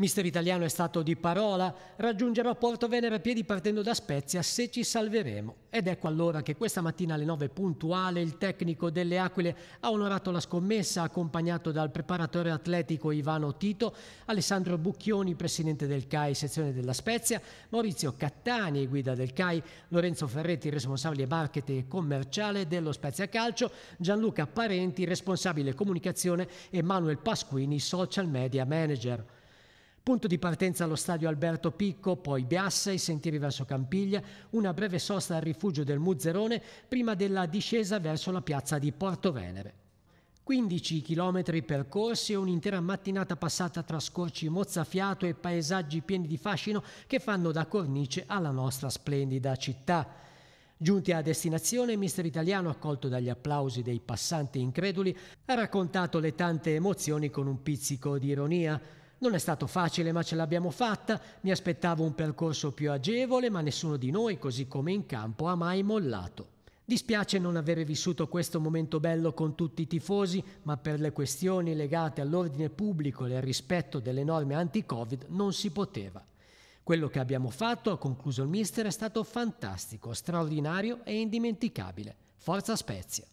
Mister Italiano è stato di parola, raggiungerò Porto Venere a piedi partendo da Spezia se ci salveremo. Ed ecco allora che questa mattina alle 9 puntuale il tecnico delle Aquile ha onorato la scommessa accompagnato dal preparatore atletico Ivano Tito, Alessandro Bucchioni, presidente del CAI sezione della Spezia, Maurizio Cattani, guida del CAI, Lorenzo Ferretti, responsabile marketing e commerciale dello Spezia Calcio, Gianluca Parenti, responsabile comunicazione e Manuel Pasquini, social media manager. Punto di partenza allo stadio Alberto Picco, poi Biassa, i sentieri verso Campiglia, una breve sosta al rifugio del Muzzerone prima della discesa verso la piazza di Porto Venere. 15 chilometri percorsi e un'intera mattinata passata tra scorci mozzafiato e paesaggi pieni di fascino che fanno da cornice alla nostra splendida città. Giunti a destinazione, mister italiano, accolto dagli applausi dei passanti increduli, ha raccontato le tante emozioni con un pizzico di ironia. Non è stato facile, ma ce l'abbiamo fatta. Mi aspettavo un percorso più agevole, ma nessuno di noi, così come in campo, ha mai mollato. Dispiace non avere vissuto questo momento bello con tutti i tifosi, ma per le questioni legate all'ordine pubblico e al rispetto delle norme anti-Covid non si poteva. Quello che abbiamo fatto, ha concluso il mister, è stato fantastico, straordinario e indimenticabile. Forza Spezia!